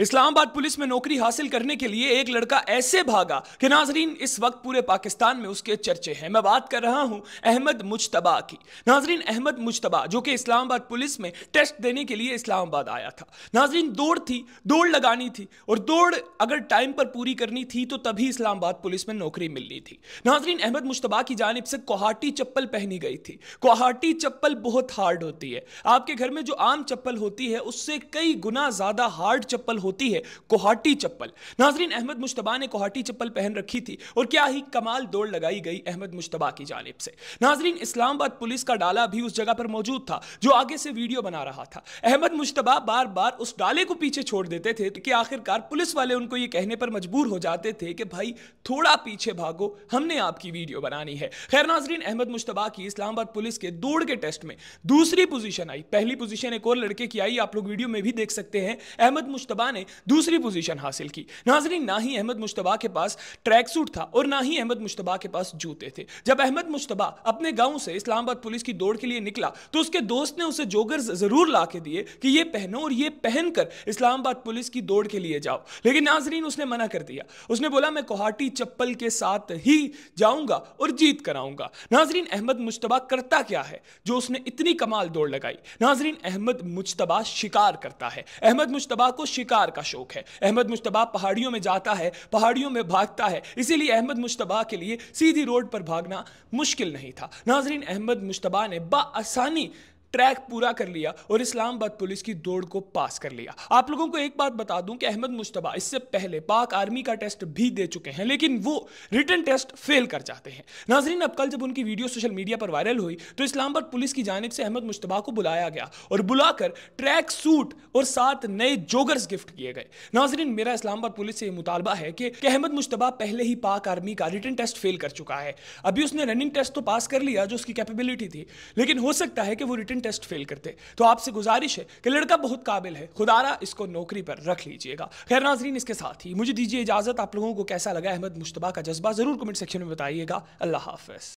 Islamabad police में नौकरी हासिल करने के लिए एक लड़का ऐसे भागा कि नाजरीन इस वक्त पूरे पाकिस्तान में उसके चर्चे हैं मैं बात कर रहा हूं अहमद मुशतबा की नाजरीन अहमद मुशतबा जो कि इस्लामाबाद पुलिस में टेस्ट देने के लिए इस्लामाबाद आया था नाजरीन दौड़ थी दौड़ लगानी थी और दौड़ अगर टाइम पर पूरी करनी थी तो तभी इस्लामाबाद पुलिस में नौकरी मिलनी थी नाजरीन अहमद मुशतबा की जानब से कोहाटी चप्पल पहनी गई थी कोहाटी चप्पल बहुत हार्ड होती है आपके घर में जो आम चप्पल होती है उससे कई गुना ज़्यादा हार्ड चप्पल होती है कोहाटी चप्पल नाजरीन अहमद मुश्तबा ने कोहाटी चप्पल पहन रखी थी और क्या ही कमाल दौड़ लगाई गई अहमद मुश्तबा की जानब से नाजरीन इस्लामाबाद पुलिस का डाला भी उस जगह पर मौजूद था जो आगे से वीडियो बना रहा था अहमद मुश्तबा बार बार उस डाले को पीछे छोड़ देते थे कि आखिरकार पुलिस वाले उनको ये कहने पर मजबूर हो जाते थे कि भाई थोड़ा पीछे भागो हमने आपकी वीडियो बनानी है खैर नाजरीन अहमद मुश्तबा की इस्लामाबाद पुलिस के दौड़ के टेस्ट में दूसरी पोजीशन आई पहली पोजीशन एक और लड़के की आई आप लोग वीडियो में भी देख सकते हैं अहमद मुश्तबा ने दूसरी पोजीशन हासिल की नाजरीन ना ही अहमद मुशतबा के पास ट्रैक सूट था और ना ही अहमद मुशतबा के पास जूते थे जब अहमद मुशतबा अपने गांव से इस्लामाबाद पुलिस की दौड़ के लिए निकला तो उसके दोस्त ने उसे जोगर जरूर ला के दिए कि ये पहनो और ये पहनकर इस्लामाबाद पुलिस की दौड़ के लिए जाओ लेकिन नाजरीन उसने मना कर दिया उसने बोला मैं कोहाटी चप्पल के साथ ही जाऊंगा और जीत कराऊंगा नाजरीन अहमद मुशतबा करता क्या है जो उसने इतनी कमाल दौड़ लगाई नाजरीन अहमद मुशतबा शिकार करता है अहमद मुशतबा को शिकार शिकार का शौक है अहमद मुश्तबा पहाड़ियों में जाता है पहाड़ियों में भागता है इसीलिए अहमद मुश्तबा के लिए सीधी रोड पर भागना मुश्किल नहीं था नाजरीन अहमद मुश्तबा ने बासानी ट्रैक पूरा कर लिया और इस्लामाबाद पुलिस की दौड़ को पास कर लिया आप लोगों को एक बात बता दूं कि अहमद मुश्तबा इससे पहले पाक आर्मी का टेस्ट भी दे चुके हैं लेकिन वो रिटर्न टेस्ट फेल कर जाते हैं नाजरीन अब कल जब उनकी वीडियो सोशल मीडिया पर वायरल हुई तो इस्लामाबाद पुलिस की जानब से अहमद मुश्तबा को बुलाया गया और बुलाकर ट्रैक सूट और सात नए जोगर्स गिफ्ट किए गए नाजरीन मेरा इस्लामाबाद पुलिस से मुतालबा है कि अहमद मुश्तबा पहले ही पाक आर्मी का रिटर्न टेस्ट फेल कर चुका है अभी उसने रनिंग टेस्ट तो पास कर लिया जो उसकी कैपेबिलिटी थी लेकिन हो सकता है कि वो रिटर्न टेस्ट फेल करते तो आपसे गुजारिश है कि लड़का बहुत काबिल है खुदारा इसको नौकरी पर रख लीजिएगा खैर नाजरीन इसके साथ ही मुझे दीजिए इजाज़त आप लोगों को कैसा लगा अहमद मुशतबा का जज्बा ज़रूर कमेंट सेक्शन में बताइएगा अल्लाह हाफ